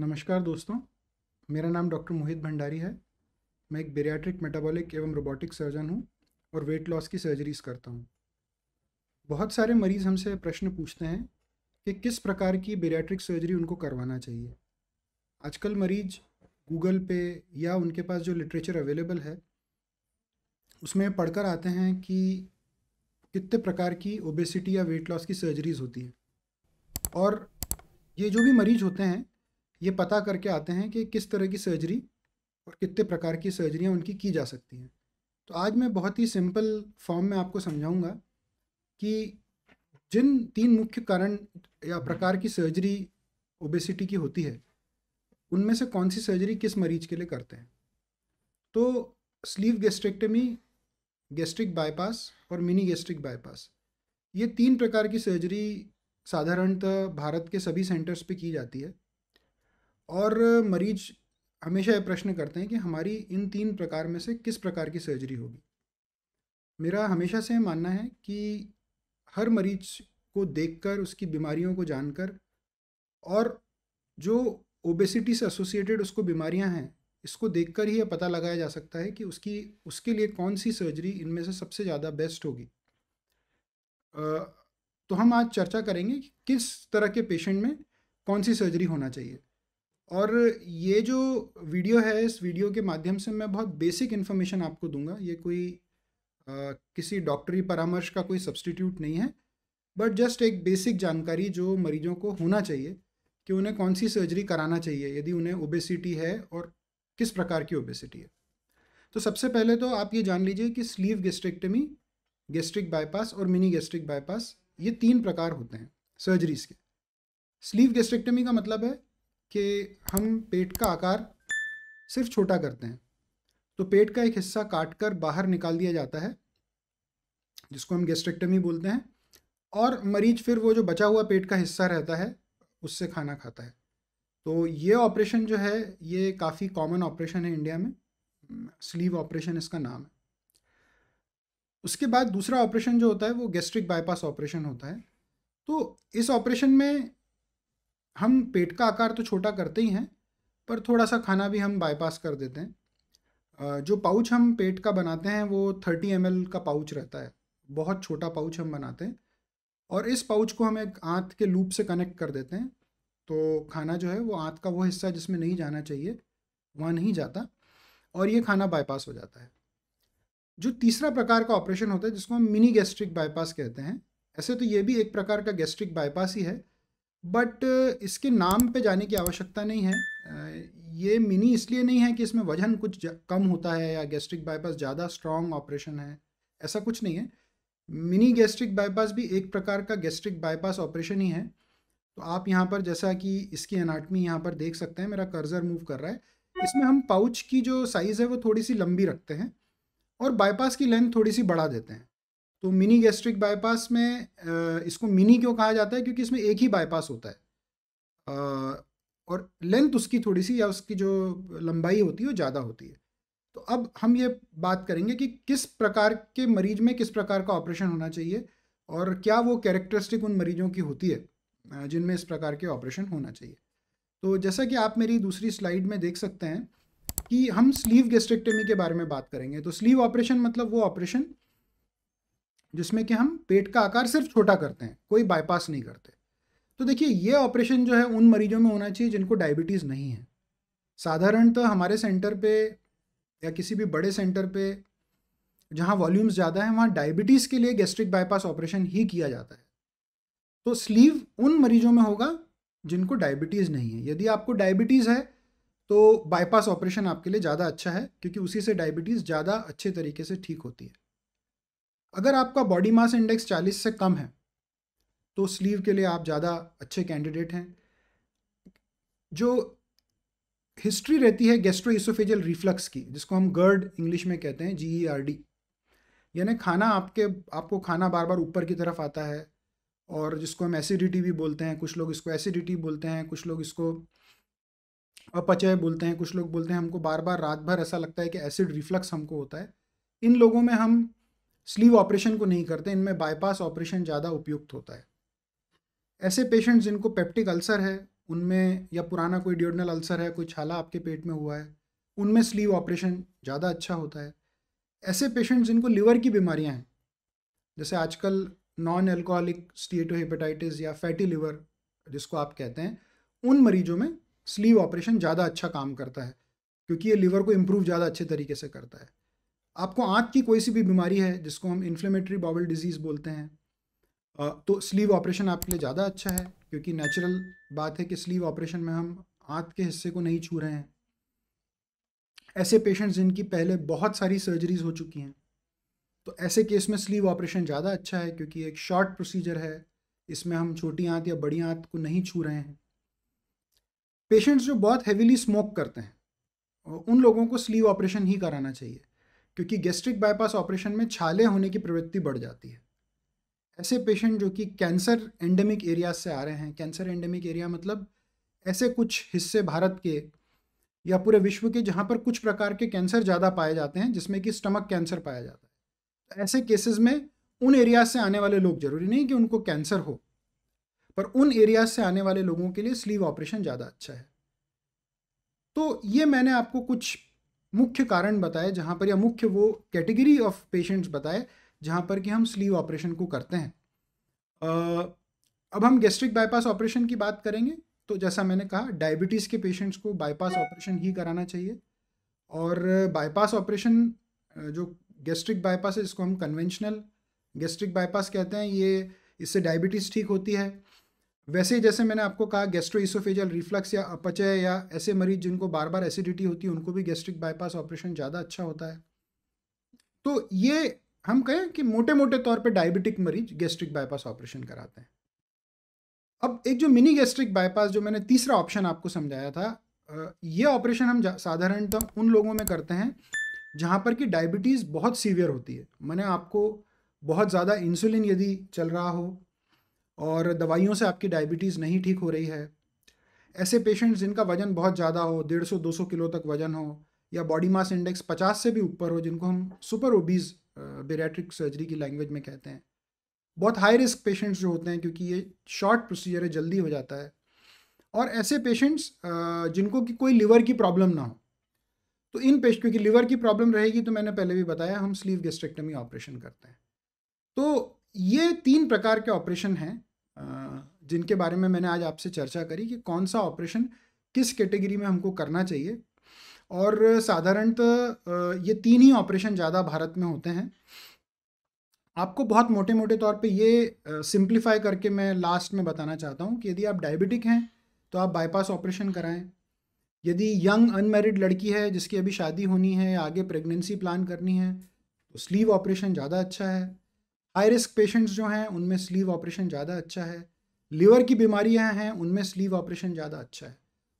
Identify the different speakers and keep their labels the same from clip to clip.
Speaker 1: नमस्कार दोस्तों मेरा नाम डॉक्टर मोहित भंडारी है मैं एक बेरियाट्रिक मेटाबॉलिक एवं रोबोटिक सर्जन हूँ और वेट लॉस की सर्जरीज करता हूँ बहुत सारे मरीज़ हमसे प्रश्न पूछते हैं कि किस प्रकार की बेरियाट्रिक सर्जरी उनको करवाना चाहिए आजकल मरीज गूगल पे या उनके पास जो लिटरेचर अवेलेबल है उसमें पढ़कर आते हैं कि कितने प्रकार की ओबेसिटी या वेट लॉस की सर्जरीज होती है और ये जो भी मरीज होते हैं ये पता करके आते हैं कि किस तरह की सर्जरी और कितने प्रकार की सर्जरियाँ उनकी की जा सकती हैं तो आज मैं बहुत ही सिंपल फॉर्म में आपको समझाऊंगा कि जिन तीन मुख्य कारण या प्रकार की सर्जरी ओबेसिटी की होती है उनमें से कौन सी सर्जरी किस मरीज के लिए करते हैं तो स्लीव गेस्ट्रेक्टमी गैस्ट्रिक बाईपास और मिनी गैस्ट्रिक बाईपास ये तीन प्रकार की सर्जरी साधारणतः भारत के सभी सेंटर्स पे की जाती है और मरीज हमेशा ये प्रश्न करते हैं कि हमारी इन तीन प्रकार में से किस प्रकार की सर्जरी होगी मेरा हमेशा से मानना है कि हर मरीज को देखकर उसकी बीमारियों को जानकर और जो ओबेसिटी से एसोसिएटेड उसको बीमारियां हैं इसको देखकर ही यह पता लगाया जा सकता है कि उसकी उसके लिए कौन सी सर्जरी इनमें से सबसे ज़्यादा बेस्ट होगी तो हम आज चर्चा करेंगे कि किस तरह के पेशेंट में कौन सी सर्जरी होना चाहिए और ये जो वीडियो है इस वीडियो के माध्यम से मैं बहुत बेसिक इन्फॉर्मेशन आपको दूंगा ये कोई आ, किसी डॉक्टरी परामर्श का कोई सब्सटीट्यूट नहीं है बट जस्ट एक बेसिक जानकारी जो मरीजों को होना चाहिए कि उन्हें कौन सी सर्जरी कराना चाहिए यदि उन्हें ओबेसिटी है और किस प्रकार की ओबेसिटी है तो सबसे पहले तो आप ये जान लीजिए कि स्लीव गेस्ट्रिक्टमी गेस्ट्रिक बाईपास और मिनी गेस्ट्रिक बाईपास ये तीन प्रकार होते हैं सर्जरीज के स्लीव गेस्ट्रिक्टमी का मतलब है कि हम पेट का आकार सिर्फ छोटा करते हैं तो पेट का एक हिस्सा काट कर बाहर निकाल दिया जाता है जिसको हम गेस्ट्रेक्टमी बोलते हैं और मरीज फिर वो जो बचा हुआ पेट का हिस्सा रहता है उससे खाना खाता है तो ये ऑपरेशन जो है ये काफ़ी कॉमन ऑपरेशन है इंडिया में स्लीव ऑपरेशन इसका नाम है उसके बाद दूसरा ऑपरेशन जो होता है वो गैस्ट्रिक बाईपास ऑपरेशन होता है तो इस ऑपरेशन में हम पेट का आकार तो छोटा करते ही हैं पर थोड़ा सा खाना भी हम बाईपास कर देते हैं जो पाउच हम पेट का बनाते हैं वो थर्टी एम का पाउच रहता है बहुत छोटा पाउच हम बनाते हैं और इस पाउच को हम एक आँत के लूप से कनेक्ट कर देते हैं तो खाना जो है वो आँत का वो हिस्सा जिसमें नहीं जाना चाहिए वहाँ नहीं जाता और ये खाना बाईपास हो जाता है जो तीसरा प्रकार का ऑपरेशन होता है जिसको हम मिनी गैस्ट्रिक बाईपास कहते हैं ऐसे तो ये भी एक प्रकार का गैस्ट्रिक बाईपास ही है बट इसके नाम पे जाने की आवश्यकता नहीं है ये मिनी इसलिए नहीं है कि इसमें वजन कुछ कम होता है या गैस्ट्रिक बाईपास ज़्यादा स्ट्रॉन्ग ऑपरेशन है ऐसा कुछ नहीं है मिनी गैस्ट्रिक बाईपास भी एक प्रकार का गैस्ट्रिक बाईपास ऑपरेशन ही है तो आप यहाँ पर जैसा कि इसकी एनाटमी यहाँ पर देख सकते हैं मेरा कर्जर मूव कर रहा है इसमें हम पाउच की जो साइज़ है वो थोड़ी सी लंबी रखते हैं और बाईपास की लेंथ थोड़ी सी बढ़ा देते हैं तो मिनी गैस्ट्रिक बाईपास में इसको मिनी क्यों कहा जाता है क्योंकि इसमें एक ही बाईपास होता है और लेंथ उसकी थोड़ी सी या उसकी जो लंबाई होती है वो ज़्यादा होती है तो अब हम ये बात करेंगे कि किस प्रकार के मरीज में किस प्रकार का ऑपरेशन होना चाहिए और क्या वो कैरेक्टरिस्टिक उन मरीजों की होती है जिनमें इस प्रकार के ऑपरेशन होना चाहिए तो जैसा कि आप मेरी दूसरी स्लाइड में देख सकते हैं कि हम स्लीव गेस्ट्रिक्टेमी के बारे में बात करेंगे तो स्लीव ऑपरेशन मतलब वो ऑपरेशन जिसमें कि हम पेट का आकार सिर्फ छोटा करते हैं कोई बाईपास नहीं करते तो देखिए ये ऑपरेशन जो है उन मरीजों में होना चाहिए जिनको डायबिटीज़ नहीं है साधारणतः हमारे सेंटर पे या किसी भी बड़े सेंटर पे जहाँ वॉल्यूम्स ज़्यादा है वहाँ डायबिटीज़ के लिए गैस्ट्रिक बाईपास ऑपरेशन ही किया जाता है तो स्लीव उन मरीजों में होगा जिनको डायबिटीज़ नहीं है यदि आपको डायबिटीज़ है तो बाईपास ऑपरेशन आपके लिए ज़्यादा अच्छा है क्योंकि उसी से डायबिटीज़ ज़्यादा अच्छे तरीके से ठीक होती है अगर आपका बॉडी मास इंडेक्स 40 से कम है तो स्लीव के लिए आप ज़्यादा अच्छे कैंडिडेट हैं जो हिस्ट्री रहती है गेस्ट्रो इसोफेजल रिफ्लक्स की जिसको हम गर्ड इंग्लिश में कहते हैं जी ई आर डी यानी खाना आपके आपको खाना बार बार ऊपर की तरफ आता है और जिसको हम एसिडिटी भी बोलते हैं कुछ लोग इसको एसिडिटी बोलते हैं कुछ लोग इसको अपचय बोलते हैं कुछ लोग बोलते हैं हमको बार बार रात भर ऐसा लगता है कि एसिड रिफ्लक्स हमको होता है इन लोगों में हम स्लीव ऑपरेशन को नहीं करते इनमें बाईपास ऑपरेशन ज़्यादा उपयुक्त होता है ऐसे पेशेंट जिनको पेप्टिक अल्सर है उनमें या पुराना कोई ड्योडनल अल्सर है कोई छाला आपके पेट में हुआ है उनमें स्लीव ऑपरेशन ज़्यादा अच्छा होता है ऐसे पेशेंट जिनको लीवर की बीमारियाँ हैं जैसे आजकल नॉन एल्कोहलिक स्टीटोहेपेटाइटिस या फैटी लिवर जिसको आप कहते हैं उन मरीजों में स्लीव ऑपरेशन ज़्यादा अच्छा काम करता है क्योंकि ये लीवर को इम्प्रूव ज़्यादा अच्छे तरीके से करता है आपको आँख की कोई सी भी बीमारी है जिसको हम इन्फ्लेमेटरी बॉबल डिजीज़ बोलते हैं तो स्लीव ऑपरेशन आपके लिए ज़्यादा अच्छा है क्योंकि नेचुरल बात है कि स्लीव ऑपरेशन में हम आँख के हिस्से को नहीं छू रहे हैं ऐसे पेशेंट्स जिनकी पहले बहुत सारी सर्जरीज हो चुकी हैं तो ऐसे केस में स्लीव ऑपरेशन ज़्यादा अच्छा है क्योंकि एक शॉर्ट प्रोसीजर है इसमें हम छोटी आँत या बड़ी आँत को नहीं छू रहे हैं पेशेंट्स जो बहुत हेवीली स्मोक करते हैं उन लोगों को स्लीव ऑपरेशन ही कराना चाहिए क्योंकि गैस्ट्रिक बाईपास ऑपरेशन में छाले होने की प्रवृत्ति बढ़ जाती है ऐसे पेशेंट जो कि कैंसर एंडेमिक एरिया से आ रहे हैं कैंसर एंडेमिक एरिया मतलब ऐसे कुछ हिस्से भारत के या पूरे विश्व के जहाँ पर कुछ प्रकार के कैंसर ज़्यादा पाए जाते हैं जिसमें कि स्टमक कैंसर पाया जाता है तो ऐसे केसेस में उन एरिया से आने वाले लोग जरूरी नहीं कि उनको कैंसर हो पर उन एरिया से आने वाले लोगों के लिए स्लीव ऑपरेशन ज़्यादा अच्छा है तो ये मैंने आपको कुछ मुख्य कारण बताए जहाँ पर या मुख्य वो कैटेगरी ऑफ पेशेंट्स बताए जहाँ पर कि हम स्लीव ऑपरेशन को करते हैं अब हम गैस्ट्रिक बाईपास ऑपरेशन की बात करेंगे तो जैसा मैंने कहा डायबिटीज़ के पेशेंट्स को बाईपास ऑपरेशन ही कराना चाहिए और बाईपास ऑपरेशन जो गैस्ट्रिक बाईपास है इसको हम कन्वेंशनल गैस्ट्रिक बाईपास कहते हैं ये इससे डायबिटीज़ ठीक होती है वैसे ही जैसे मैंने आपको कहा गैस्ट्रो रिफ्लक्स या अपचय या ऐसे मरीज जिनको बार बार एसिडिटी होती है उनको भी गैस्ट्रिक बाईपास ऑपरेशन ज़्यादा अच्छा होता है तो ये हम कहें कि मोटे मोटे तौर पे डायबिटिक मरीज गैस्ट्रिक बाईपास ऑपरेशन कराते हैं अब एक जो मिनी गैस्ट्रिक बाईपास जो मैंने तीसरा ऑप्शन आपको समझाया था ये ऑपरेशन हम साधारणतः उन लोगों में करते हैं जहाँ पर कि डायबिटीज़ बहुत सीवियर होती है मैंने आपको बहुत ज़्यादा इंसुलिन यदि चल रहा हो और दवाइयों से आपकी डायबिटीज़ नहीं ठीक हो रही है ऐसे पेशेंट्स जिनका वजन बहुत ज़्यादा हो डेढ़ सौ दो सौ किलो तक वजन हो या बॉडी मास इंडेक्स पचास से भी ऊपर हो जिनको हम सुपर ओबीज बेरेट्रिक सर्जरी की लैंग्वेज में कहते हैं बहुत हाई रिस्क पेशेंट्स जो होते हैं क्योंकि ये शॉर्ट प्रोसीजर है जल्दी हो जाता है और ऐसे पेशेंट्स जिनको कि कोई लिवर की प्रॉब्लम ना हो तो इन पेशेंट क्योंकि लिवर की प्रॉब्लम रहेगी तो मैंने पहले भी बताया हम स्लीव गेस्ट्रेक्टमी ऑपरेशन करते हैं तो ये तीन प्रकार के ऑपरेशन हैं जिनके बारे में मैंने आज आपसे चर्चा करी कि कौन सा ऑपरेशन किस कैटेगरी में हमको करना चाहिए और साधारणतः ये तीन ही ऑपरेशन ज़्यादा भारत में होते हैं आपको बहुत मोटे मोटे तौर पे ये सिंप्लीफाई करके मैं लास्ट में बताना चाहता हूँ कि यदि आप डायबिटिक हैं तो आप बाईपास ऑपरेशन कराएं यदि यंग अनमेरिड लड़की है जिसकी अभी शादी होनी है आगे प्रेगनेंसी प्लान करनी है तो स्लीव ऑपरेशन ज़्यादा अच्छा है हाई रिस्क पेशेंट्स जो हैं उनमें स्लीव ऑपरेशन ज़्यादा अच्छा है लीवर की बीमारियां हैं उनमें स्लीव ऑपरेशन ज़्यादा अच्छा है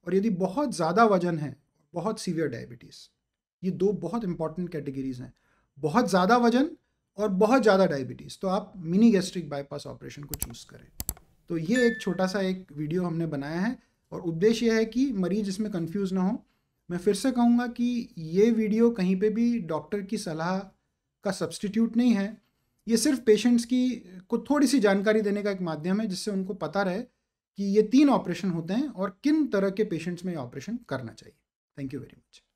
Speaker 1: और यदि बहुत ज़्यादा वजन है बहुत सीवियर डायबिटीज़ ये दो बहुत इंपॉर्टेंट कैटेगरीज हैं बहुत ज़्यादा वजन और बहुत ज़्यादा डायबिटीज़ तो आप मिनी गैस्ट्रिक बाईपास ऑपरेशन को चूज़ करें तो ये एक छोटा सा एक वीडियो हमने बनाया है और उद्देश्य यह है कि मरीज इसमें कन्फ्यूज़ ना हो मैं फिर से कहूँगा कि ये वीडियो कहीं पर भी डॉक्टर की सलाह का सब्सटीट्यूट नहीं है ये सिर्फ पेशेंट्स की को थोड़ी सी जानकारी देने का एक माध्यम है जिससे उनको पता रहे कि ये तीन ऑपरेशन होते हैं और किन तरह के पेशेंट्स में ये ऑपरेशन करना चाहिए थैंक यू वेरी मच